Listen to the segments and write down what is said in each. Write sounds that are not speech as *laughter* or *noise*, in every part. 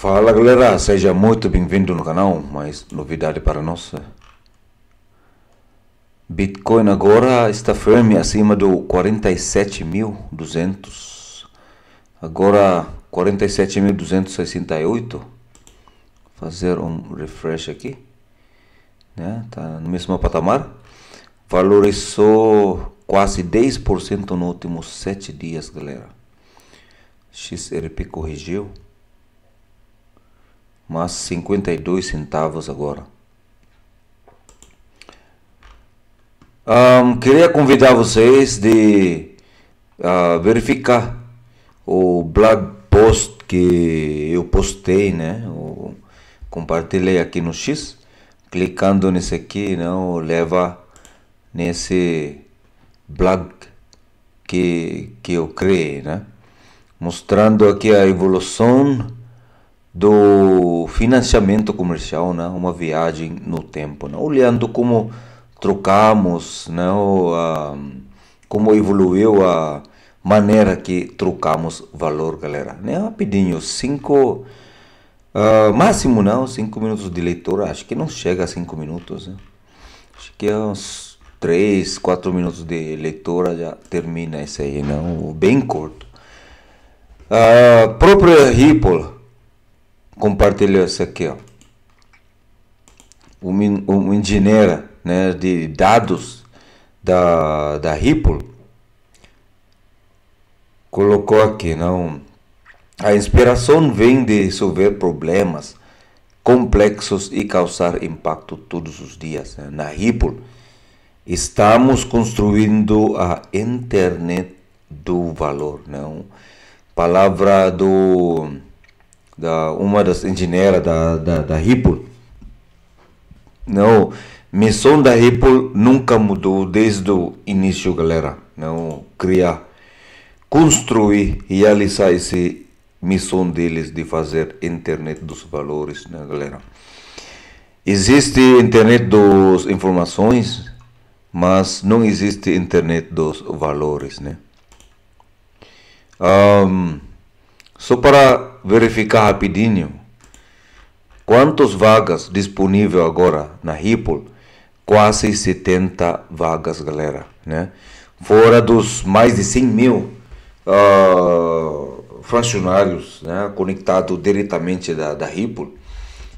Fala galera, seja muito bem-vindo no canal, mais novidade para nós. Bitcoin agora está firme acima do 47.200, agora 47.268, fazer um refresh aqui, né? tá no mesmo patamar, valorizou quase 10% nos últimos 7 dias galera, XRP corrigiu mais 52 centavos agora. Um, queria convidar vocês de uh, verificar o blog post que eu postei, né? O, compartilhei aqui no X. Clicando nesse aqui, não né? leva nesse blog que, que eu criei, né? Mostrando aqui a evolução do financiamento comercial, né? uma viagem no tempo, né? olhando como trocamos, né? O, como evoluiu a maneira que trocamos valor, galera. Né? Rapidinho, cinco, uh, máximo não, né? cinco minutos de leitura, acho que não chega a cinco minutos, né? acho que é uns três, quatro minutos de leitura já termina isso aí, não? Né? bem curto. Uh, ah, própria Ripple compartilhou isso aqui, ó. Um, um engenheiro né, de dados da, da Ripple colocou aqui, não. A inspiração vem de resolver problemas complexos e causar impacto todos os dias. Né? Na Ripple, estamos construindo a internet do valor, não? Palavra do da uma das engenheiras da, da, da Ripple. Não, missão da Ripple nunca mudou desde o início, galera. Não, criar, construir, realizar essa missão deles de fazer internet dos valores, né, galera? Existe internet das informações, mas não existe internet dos valores, né? Um, só para verificar rapidinho quantas vagas disponível agora na Ripple, quase 70 vagas, galera, né? Fora dos mais de 100 mil uh, ah, funcionários né, conectados diretamente da, da Ripple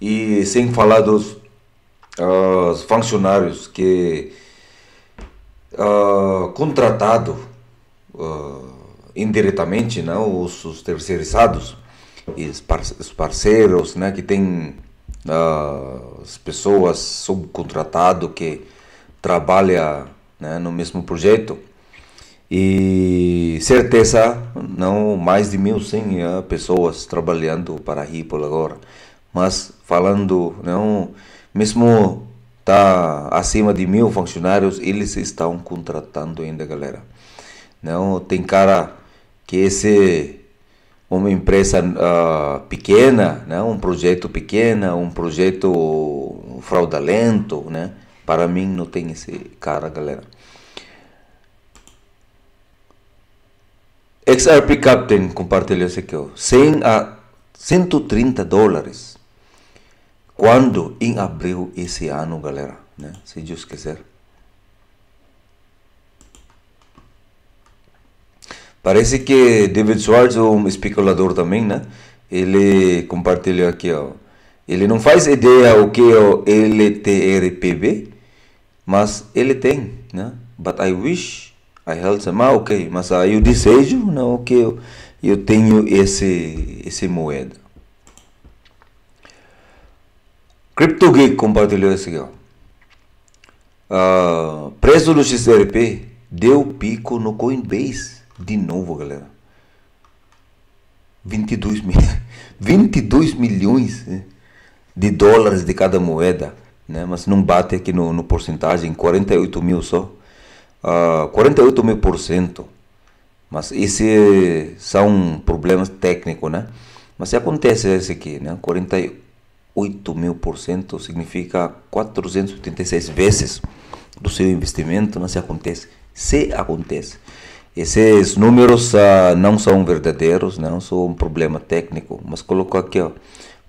e sem falar dos uh, funcionários que uh, contratado uh, indiretamente não né, os, os terceirizados, os parceiros né, que tem uh, as pessoas subcontratado que trabalha né, no mesmo projeto e certeza não mais de mil sim eh, pessoas trabalhando para a Ripple agora mas falando não mesmo tá acima de mil funcionários eles estão contratando ainda galera não tem cara que esse uma empresa uh, pequena, né, um projeto pequeno, um projeto fraudulento, né? Para mim não tem esse cara, galera. XRP Captain compartilhou isso aqui, ó. 100 a 130 dólares. Quando? Em abril esse ano, galera, né? Se Deus quiser. Parece que David Schwartz, é um especulador também, né? Ele compartilhou aqui, ó. Ele não faz ideia o que é o LTRPB, mas ele tem, né? But I wish I held some, ah, ok. Mas aí eu desejo, não, né, que eu, eu tenho esse, esse moeda. CryptoGeek compartilhou esse aqui, ó. O ah, preço do XRP deu pico no Coinbase. De novo, galera. 22, mil... 22 *laughs* milhões né, de dólares de cada moeda, né? mas não bate aqui no, no porcentagem, 48 mil só. Uh, ah, 48 mil por cento. Mas esse são problemas técnicos, né? Mas se acontece esse aqui, né? 48 mil por cento significa 486 vezes do seu investimento, né? se acontece. Se acontece. Esses números ah, não são verdadeiros, não são um problema técnico, mas colocou aqui, ó.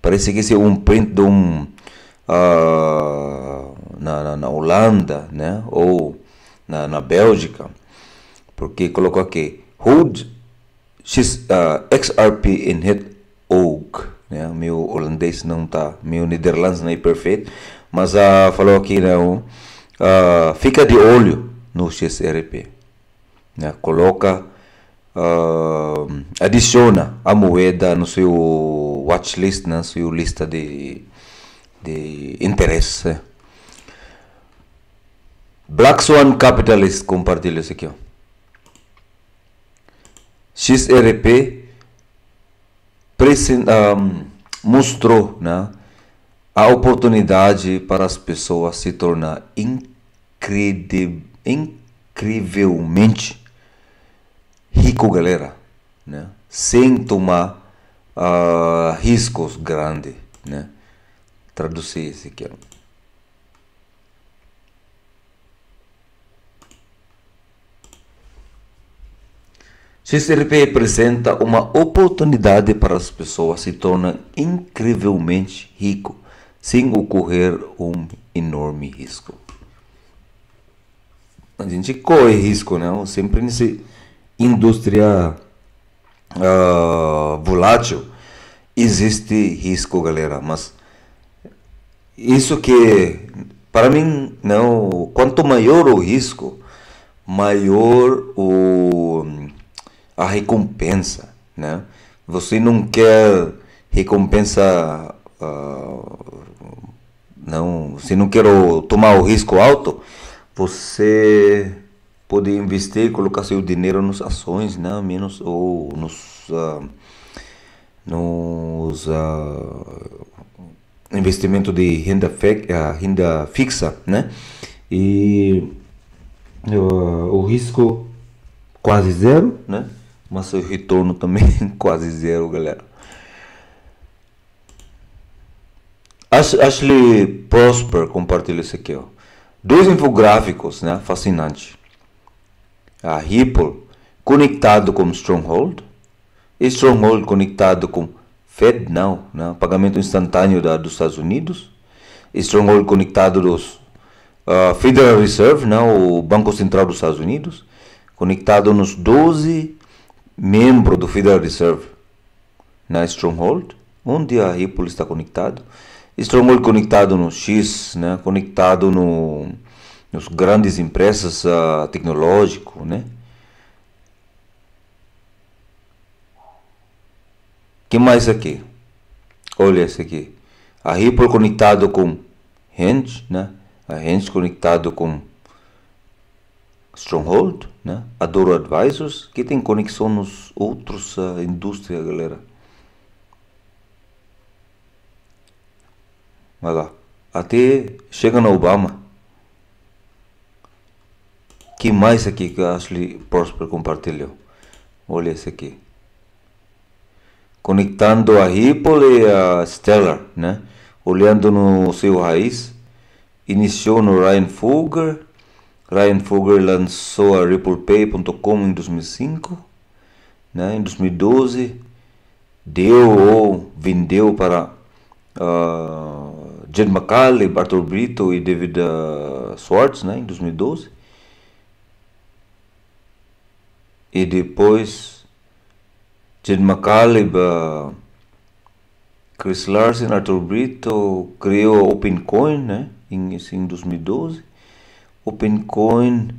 parece que esse é um print de um ah, na, na, na, Holanda, né? Ou na, na Bélgica, porque colocou aqui Hood uh, ah, XRP in het oog. Né? Meu holandês não tá, meu nederlands não é perfeito, mas uh, falou aqui não. Né? Uh, fica de olho no XRP né? coloca, uh, adiciona a moeda no seu watchlist, na né? sua lista de, de interesse. Black Swan Capitalist compartilha isso aqui. Ó. XRP um, ah, mostrou né, a oportunidade para as pessoas se tornar incrível, incrivelmente rico, galera, né? sem tomar uh, riscos grandes. Né? Traduzir esse aqui. Ó. XRP apresenta uma oportunidade para as pessoas se tornarem incrivelmente ricos sem ocorrer um enorme risco. A gente corre risco, não? Né? Sempre nesse indústria uh, volátil, existe risco, galera. Mas isso que, para mim, não. Quanto maior o risco, maior o, a recompensa, né? Você não quer recompensa uh, não, se não quero tomar o risco alto, você poder investir, colocar seu dinheiro nas ações, né? menos ou nos, uh, nos uh, investimento de renda, fe, uh, ah, renda fixa, né? E o risco quase zero, né? Mas o retorno *laughs* também quase zero, galera. Ashley Prosper compartilha isso aqui, ó. Dois infográficos, né? Fascinante a Ripple conectado com Stronghold, Stronghold conectado com FedNow, né? pagamento instantâneo da, dos Estados Unidos, Stronghold conectado dos uh, Federal Reserve, né? o Banco Central dos Estados Unidos, conectado nos 12 membros do Federal Reserve na Stronghold, onde a Ripple está conectado, Stronghold conectado no X, né? conectado no nos grandes empresas uh, ah, tecnológicas, né? que mais aqui? Olha esse aqui. A Ripple conectado com Hinge, né? A Hinge conectado com Stronghold, né? Adoro Advisors, que tem conexão nos outros uh, ah, indústrias, galera. Vai lá. Até chega na Obama que mais aqui que a Ashley Prosper compartilhou? Olha esse aqui. Conectando a Ripple e a Stellar, né? Olhando no seu raiz. Iniciou no Ryan Fulger. Ryan Fulger lançou a RipplePay.com em 2005. Né? Em 2012, deu ou vendeu para uh, Jed McCaleb, Arthur Brito e David uh, Swartz né? em 2012. e depois Jed McCaleb, eh, Chris Larsen, Arthur Brito criou a OpenCoin né, em, assim, em 2012. OpenCoin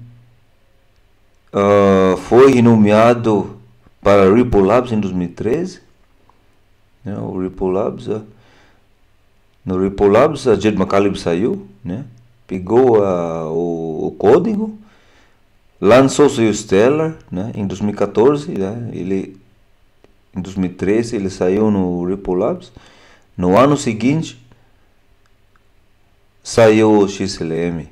uh, eh, foi renomeado para Ripple Labs em 2013. Né, o Ripple Labs, uh, no Ripple Labs, a Jed McCaleb saiu, né, pegou uh, o, o código Lançou-se o Stellar né, em 2014, né, ele, em 2013 ele saiu no Ripple Labs. No ano seguinte saiu o XLM,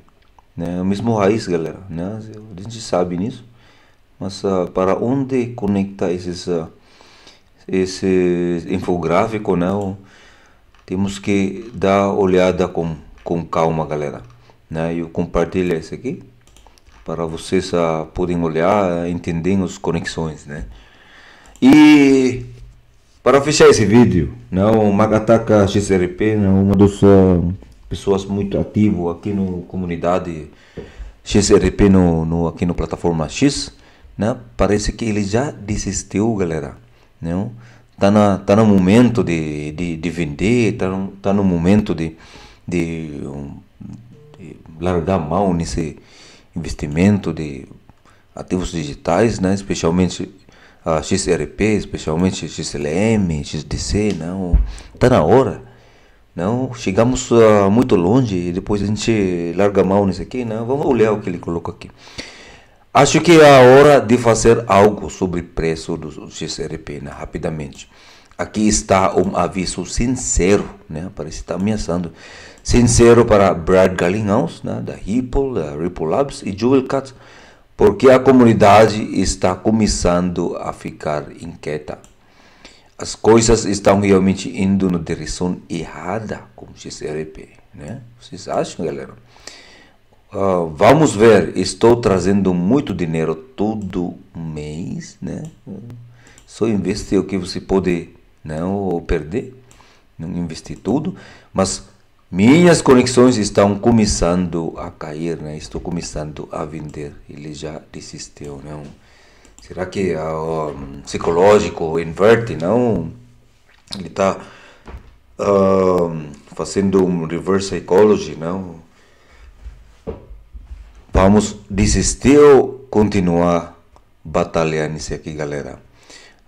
né, o mesmo raiz, galera. Né, a gente sabe nisso, mas uh, para onde conectar esses, uh, esse infográfico, né, o, temos que dar olhada com, com calma, galera. Né, eu compartilho esse aqui para vocês a ah, poderem olhar, entender as conexões, né? E para fechar esse vídeo, né, o Magataka XRP, né, uma das uh, pessoas muito ativo aqui no comunidade XRP no, no aqui na plataforma X, né? Parece que ele já desistiu, galera, né? Tá na tá no momento de, de, de vender, tá no, tá no momento de de, de largar mão nesse investimento de ativos digitais, né? especialmente a XRP, especialmente XLM, XDC, não né? está na hora. Não, né? chegamos uh, muito longe e depois a gente larga a mão nisso aqui, não. Né? Vamos olhar o que ele colocou aqui. Acho que é a hora de fazer algo sobre preço do XRP, né? rapidamente aqui está um aviso sincero, né? Parece estar ameaçando. Sincero para Brad Gallinghouse, né? da Ripple, da Ripple Labs e Jewel Cat, porque a comunidade está começando a ficar inquieta. As coisas estão realmente indo na direção errada com XRP, né? Vocês acham, galera? Uh, vamos ver, estou trazendo muito dinheiro todo mês, né? Só investe o que você pode não ou perder, não investir tudo, mas minhas conexões estão começando a cair, né? Estou começando a vender. Ele já desistiu, não? Será que ah, o um, psicológico inverte, não? Ele está um, ah, fazendo um reverse psychology, não? Vamos desistir ou continuar batalhando isso aqui, galera?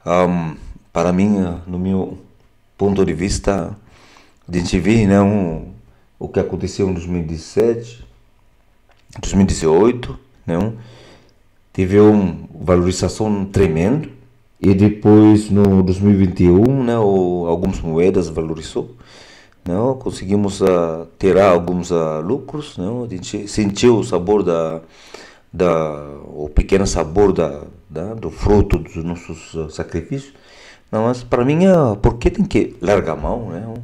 Um, para mim, no meu ponto de vista, a gente vê não, né, o que aconteceu em 2017, 2018, né teve uma valorização tremenda e depois no 2021, né, algumas moedas valorizou, né conseguimos ah, ter alguns ah, lucros, né a gente sentiu o sabor da da o pequeno sabor da, da do fruto dos nossos ah, sacrifícios não, mas para mim, é, por que tem que largar a mão, né?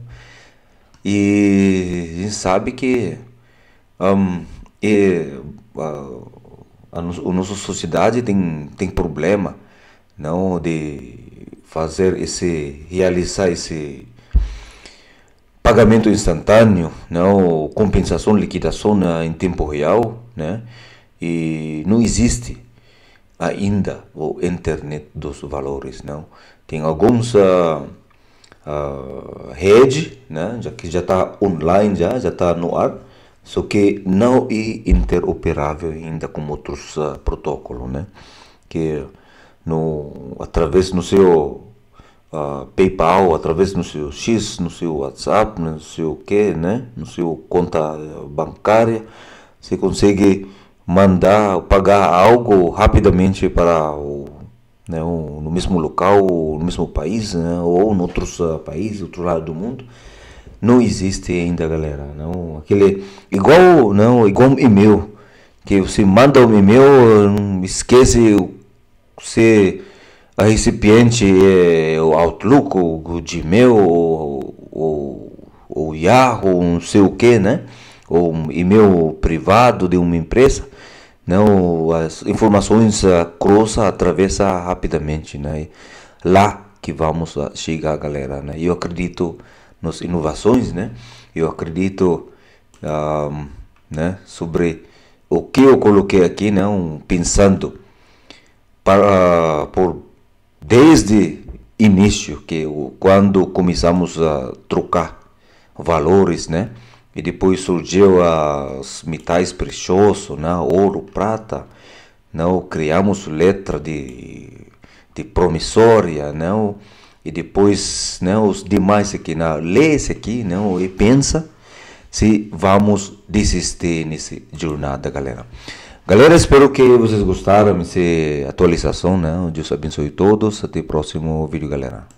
E a gente sabe que um, e, a, a, a nossa sociedade tem, tem problema não de fazer esse realizar esse pagamento instantâneo não compensação liquidação na, né, em tempo real né e não existe ainda o internet dos valores, não? Tem alguns uh, uh, rede, né? Já que já está online já, já está no ar, só que não é interoperável ainda com outros uh, ah, protocolos, né? Que no através no seu Uh, PayPal, através no seu X, no seu WhatsApp, no seu que, né, no seu conta bancária, você consegue mandar pagar algo rapidamente para o, né, no mesmo local, no mesmo país, né, ou em outros uh, países, outro lado do mundo, não existe ainda, galera. Não, aquele igual, não, igual e-mail que você manda um e-mail, esquece ser a recipiente é o Outlook, o Gmail, ou o Yahoo, não sei o que, né? ou um e-mail privado de uma empresa, não, né, as informações eh, cruzam, atravessa rapidamente, né? Lá que vamos eh, chegar, galera, né? Eu acredito nas inovações, né? Eu acredito, né? Sobre o que eu coloquei aqui, não, né, pensando para por desde início que quando começamos a trocar valores, né? E depois surgiu as metais preciosos, né? ouro, prata. Não né? criamos letra de, de promissória, não. Né? E depois, não, né? os demais aqui, né lê esse aqui, não, e pensa se vamos desistir nessa jornada, galera. Galera, espero que vocês gostaram dessa atualização, né? Deus abençoe todos. Até o próximo vídeo, galera.